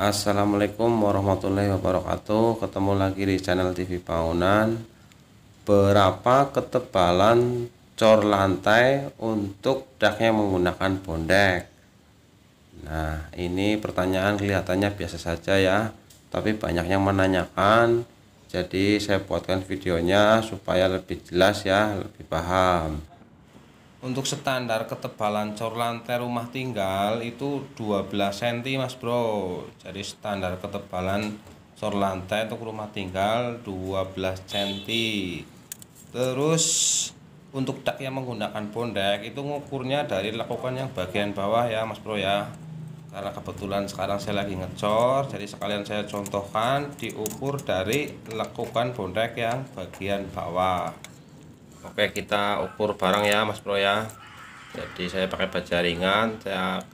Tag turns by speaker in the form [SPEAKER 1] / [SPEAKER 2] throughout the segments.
[SPEAKER 1] Assalamualaikum warahmatullahi wabarakatuh Ketemu lagi di channel TV Paunan Berapa ketebalan cor lantai untuk daknya menggunakan bondek Nah ini pertanyaan kelihatannya biasa saja ya Tapi banyak yang menanyakan Jadi saya buatkan videonya supaya lebih jelas ya Lebih paham untuk standar ketebalan cor lantai rumah tinggal itu 12 cm mas bro jadi standar ketebalan cor lantai untuk rumah tinggal 12 cm terus untuk dak yang menggunakan pondek itu ngukurnya dari lakukan yang bagian bawah ya mas bro ya karena kebetulan sekarang saya lagi ngecor jadi sekalian saya contohkan diukur dari lekukan pondek yang bagian bawah Oke kita ukur barang ya Mas Bro ya jadi saya pakai baja ringan saya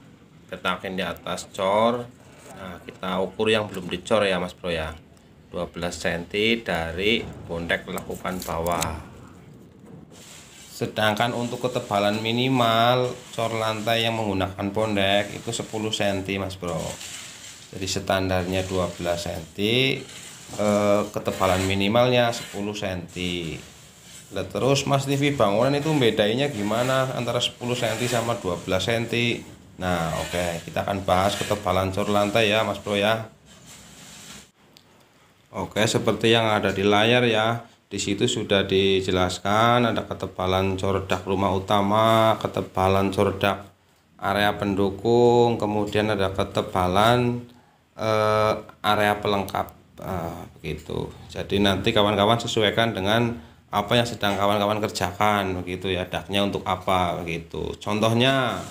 [SPEAKER 1] petakin di atas cor nah kita ukur yang belum dicor ya mas bro ya 12 cm dari bondek lakukan bawah sedangkan untuk ketebalan minimal cor lantai yang menggunakan bondek itu 10 cm mas bro jadi standarnya 12 cm eh, ketebalan minimalnya 10 cm Nah, terus Mas TV bangunan itu bedainya gimana antara 10 cm sama 12 cm? Nah, oke, okay. kita akan bahas ketebalan cor lantai ya, Mas Bro ya. Oke, okay, seperti yang ada di layar ya. Di situ sudah dijelaskan ada ketebalan cor dak rumah utama, ketebalan cor dak area pendukung, kemudian ada ketebalan eh, area pelengkap. Ah, begitu. Jadi nanti kawan-kawan sesuaikan dengan apa yang sedang kawan-kawan kerjakan begitu ya daknya untuk apa begitu contohnya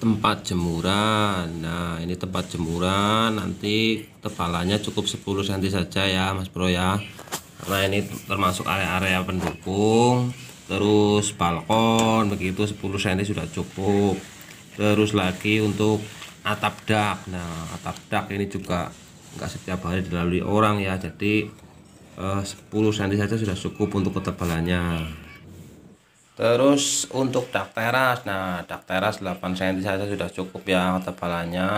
[SPEAKER 1] tempat jemuran nah ini tempat jemuran nanti tebalannya cukup 10 cm saja ya mas bro ya karena ini termasuk area-area pendukung terus balkon begitu 10 cm sudah cukup terus lagi untuk atap dak nah atap dak ini juga nggak setiap hari dilalui orang ya jadi 10 eh, cm saja sudah cukup untuk ketebalannya terus untuk dak teras nah dak teras 8 cm saja sudah cukup ya ketebalannya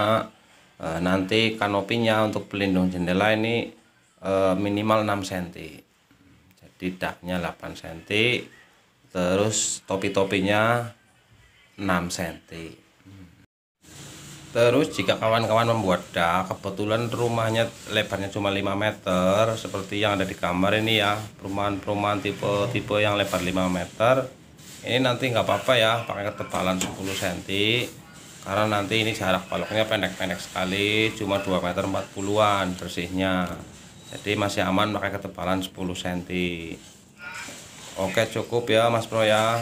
[SPEAKER 1] eh, nanti kanopinya untuk pelindung jendela ini eh, minimal 6 cm jadi daknya 8 cm terus topi-topinya 6 cm Terus jika kawan-kawan membuat dak, kebetulan rumahnya lebarnya cuma 5 meter, seperti yang ada di kamar ini ya, perumahan-perumahan tipe-tipe yang lebar 5 meter, ini nanti nggak apa-apa ya, pakai ketebalan 10 cm, karena nanti ini jarak baloknya pendek-pendek sekali, cuma 2 meter 40-an bersihnya, jadi masih aman pakai ketebalan 10 cm. Oke cukup ya Mas Bro ya,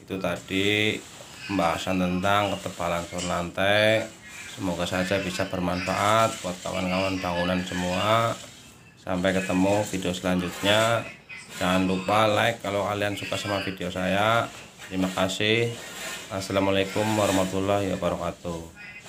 [SPEAKER 1] itu tadi pembahasan tentang ketebalan sur lantai semoga saja bisa bermanfaat buat kawan-kawan bangunan semua sampai ketemu video selanjutnya jangan lupa like kalau kalian suka sama video saya terima kasih assalamualaikum warahmatullahi wabarakatuh